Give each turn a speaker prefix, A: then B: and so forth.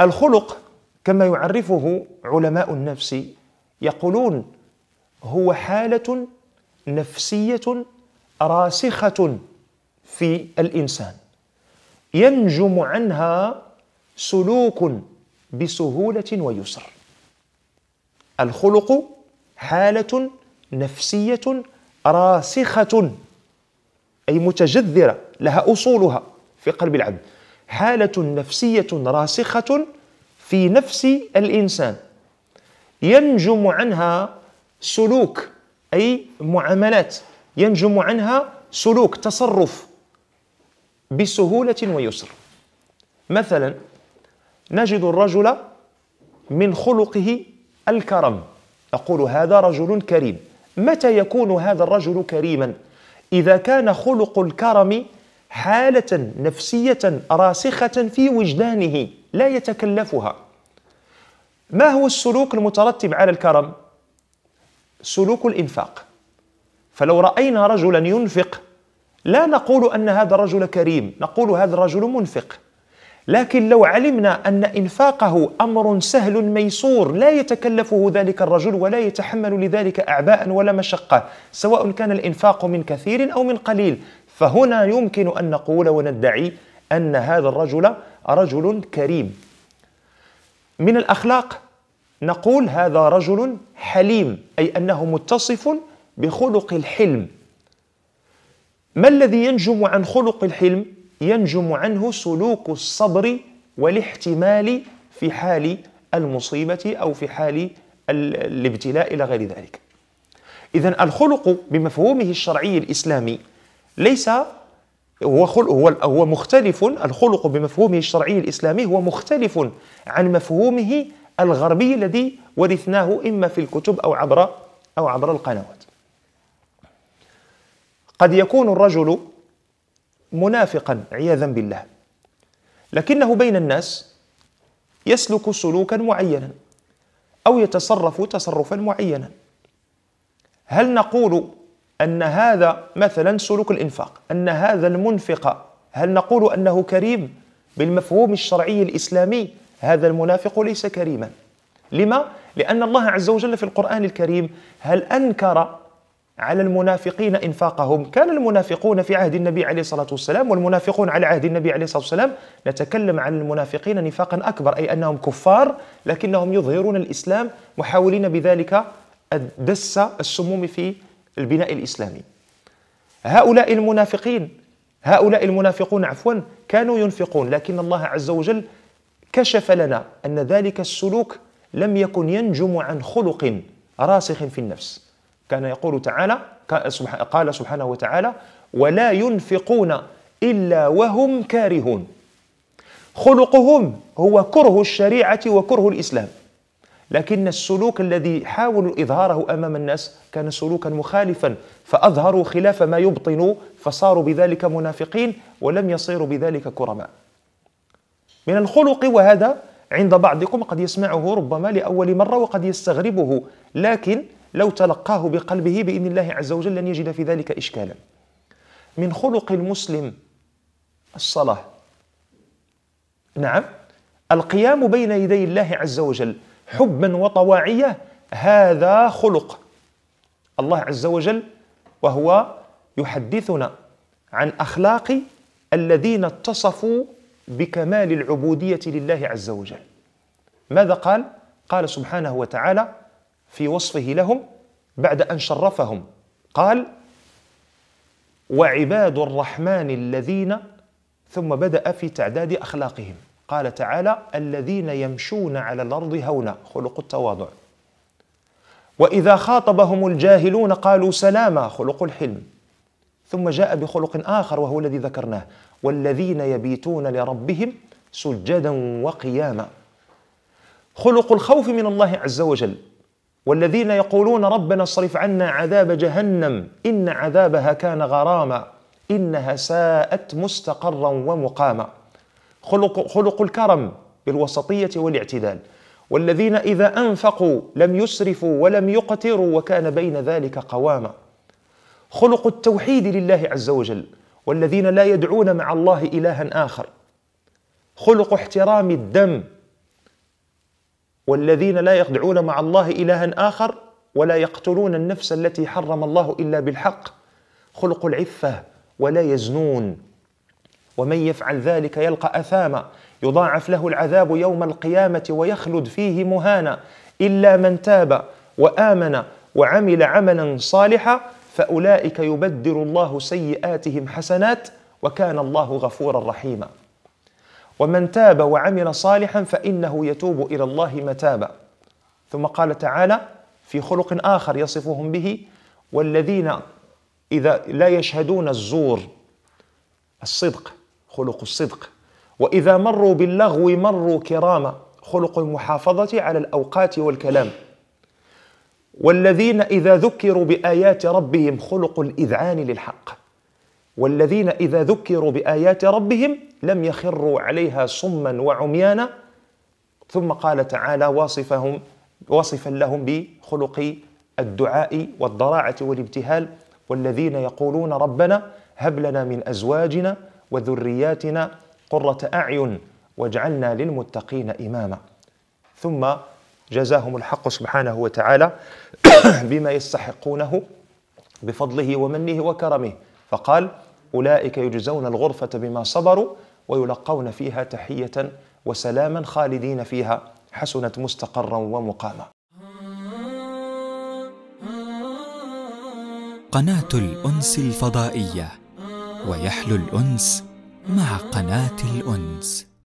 A: الخلق كما يعرفه علماء النفس يقولون هو حاله نفسيه راسخه في الانسان ينجم عنها سلوك بسهوله ويسر الخلق حاله نفسيه راسخه اي متجذره لها اصولها في قلب العبد حالة نفسية راسخة في نفس الإنسان ينجم عنها سلوك أي معاملات ينجم عنها سلوك تصرف بسهولة ويسر مثلا نجد الرجل من خلقه الكرم نقول هذا رجل كريم متى يكون هذا الرجل كريما إذا كان خلق الكرم حالة نفسية راسخة في وجدانه لا يتكلفها ما هو السلوك المترتب على الكرم؟ سلوك الإنفاق فلو رأينا رجلا ينفق لا نقول أن هذا الرجل كريم نقول هذا الرجل منفق لكن لو علمنا أن إنفاقه أمر سهل ميسور لا يتكلفه ذلك الرجل ولا يتحمل لذلك أعباء ولا مشقة سواء كان الإنفاق من كثير أو من قليل فهنا يمكن أن نقول وندعي أن هذا الرجل رجل كريم من الأخلاق نقول هذا رجل حليم أي أنه متصف بخلق الحلم ما الذي ينجم عن خلق الحلم؟ ينجم عنه سلوك الصبر والاحتمال في حال المصيبة أو في حال الابتلاء إلى غير ذلك إذا الخلق بمفهومه الشرعي الإسلامي ليس هو هو هو مختلف الخلق بمفهومه الشرعي الاسلامي هو مختلف عن مفهومه الغربي الذي ورثناه اما في الكتب او عبر او عبر القنوات. قد يكون الرجل منافقا عياذا بالله لكنه بين الناس يسلك سلوكا معينا او يتصرف تصرفا معينا. هل نقول أن هذا مثلا سلوك الإنفاق أن هذا المنفق هل نقول أنه كريم بالمفهوم الشرعي الإسلامي هذا المنافق ليس كريما لما؟ لأن الله عز وجل في القرآن الكريم هل أنكر على المنافقين انفاقهم كان المنافقون في عهد النبي عليه الصلاه والسلام والمنافقون على عهد النبي عليه الصلاه والسلام نتكلم عن المنافقين نفاقا اكبر اي انهم كفار لكنهم يظهرون الاسلام محاولين بذلك دس السموم في البناء الإسلامي هؤلاء المنافقين هؤلاء المنافقون عفوا كانوا ينفقون لكن الله عز وجل كشف لنا أن ذلك السلوك لم يكن ينجم عن خلق راسخ في النفس كان يقول تعالى قال سبحانه وتعالى ولا ينفقون إلا وهم كارهون خلقهم هو كره الشريعة وكره الإسلام لكن السلوك الذي حاولوا إظهاره أمام الناس كان سلوكا مخالفا فأظهروا خلاف ما يبطن فصاروا بذلك منافقين ولم يصيروا بذلك كرماء من الخلق وهذا عند بعضكم قد يسمعه ربما لأول مرة وقد يستغربه لكن لو تلقاه بقلبه بإذن الله عز وجل لن يجد في ذلك إشكالا من خلق المسلم الصلاة نعم القيام بين يدي الله عز وجل حبا وطواعيه هذا خلق الله عز وجل وهو يحدثنا عن اخلاق الذين اتصفوا بكمال العبوديه لله عز وجل ماذا قال قال سبحانه وتعالى في وصفه لهم بعد ان شرفهم قال وعباد الرحمن الذين ثم بدا في تعداد اخلاقهم قال تعالى الذين يمشون على الأرض هونا خلق التواضع وإذا خاطبهم الجاهلون قالوا سلاما خلق الحلم ثم جاء بخلق آخر وهو الذي ذكرناه والذين يبيتون لربهم سجدا وقياما خلق الخوف من الله عز وجل والذين يقولون ربنا اصرف عنا عذاب جهنم إن عذابها كان غراما إنها ساءت مستقرا ومقاما خلق, خلق الكرم بالوسطية والاعتدال والذين إذا أنفقوا لم يسرفوا ولم يقتروا وكان بين ذلك قواما خلق التوحيد لله عز وجل والذين لا يدعون مع الله إلها آخر خلق احترام الدم والذين لا يدعون مع الله إلها آخر ولا يقتلون النفس التي حرم الله إلا بالحق خلق العفة ولا يزنون ومن يفعل ذلك يلقى اثاما يضاعف له العذاب يوم القيامه ويخلد فيه مهانا الا من تاب وامن وعمل عملا صالحا فاولئك يبدل الله سيئاتهم حسنات وكان الله غفورا رحيما ومن تاب وعمل صالحا فانه يتوب الى الله متابا ثم قال تعالى في خلق اخر يصفهم به والذين اذا لا يشهدون الزور الصدق خلق الصدق وإذا مروا باللغو مروا كراما خلق المحافظة على الأوقات والكلام والذين إذا ذكروا بآيات ربهم خلق الإذعان للحق والذين إذا ذكروا بآيات ربهم لم يخروا عليها صما وعميانا ثم قال تعالى واصفهم وصفا لهم بخلق الدعاء والضراعة والابتهال والذين يقولون ربنا هب لنا من أزواجنا وذرياتنا قرة أعين واجعلنا للمتقين إماما ثم جزاهم الحق سبحانه وتعالى بما يستحقونه بفضله ومنه وكرمه فقال أولئك يجزون الغرفة بما صبروا ويلقون فيها تحية وسلاما خالدين فيها حسنت مستقرا ومقاما قناة الأنس الفضائية ويحلو الأنس مع قناة الأنس